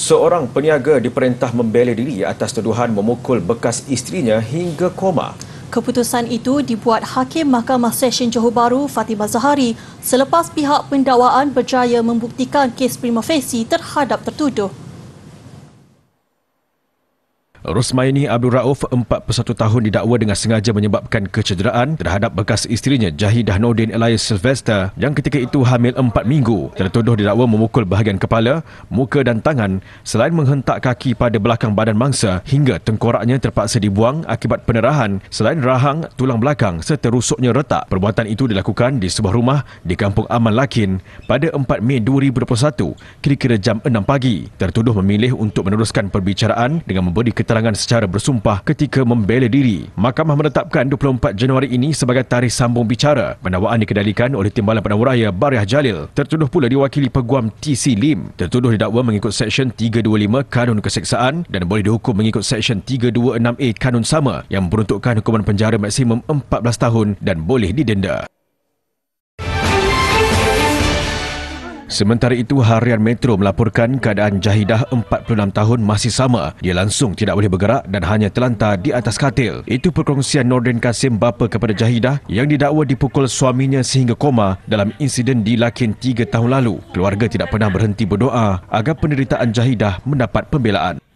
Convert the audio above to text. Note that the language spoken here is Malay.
Seorang peniaga diperintah membela diri atas tuduhan memukul bekas istrinya hingga koma. Keputusan itu dibuat Hakim Mahkamah Sesyen Johor Bahru Fatimah Zahari selepas pihak pendakwaan berjaya membuktikan kes prima facie terhadap tertuduh. Rosmaini Abdul Rauf, 41 tahun didakwa dengan sengaja menyebabkan kecederaan terhadap bekas isterinya Jahidah Nordin Elias Sylvester yang ketika itu hamil 4 minggu. Tertuduh didakwa memukul bahagian kepala, muka dan tangan selain menghentak kaki pada belakang badan mangsa hingga tengkoraknya terpaksa dibuang akibat penerahan selain rahang, tulang belakang serta rusuknya retak. Perbuatan itu dilakukan di sebuah rumah di Kampung Aman Lakin pada 4 Mei 2021 kira-kira jam 6 pagi. Tertuduh memilih untuk meneruskan perbicaraan dengan memberi keterangan keterangan secara bersumpah ketika membela diri. Mahkamah menetapkan 24 Januari ini sebagai tarikh sambung bicara. Pendakwaan dikendalikan oleh Timbalan Pendakwa Raya Bariah Jalil. Tertuduh pula diwakili peguam TC Lim. Tertuduh didakwa mengikut Seksyen 325 Kanun Keseksaan dan boleh dihukum mengikut Seksyen 326A Kanun Sama yang peruntukkan hukuman penjara maksimum 14 tahun dan boleh didenda. Sementara itu, Harian Metro melaporkan keadaan Jahidah 46 tahun masih sama. Dia langsung tidak boleh bergerak dan hanya terlantar di atas katil. Itu perkongsian Nordin Kasim bapa kepada Jahidah yang didakwa dipukul suaminya sehingga koma dalam insiden di Lakin 3 tahun lalu. Keluarga tidak pernah berhenti berdoa agar penderitaan Jahidah mendapat pembelaan.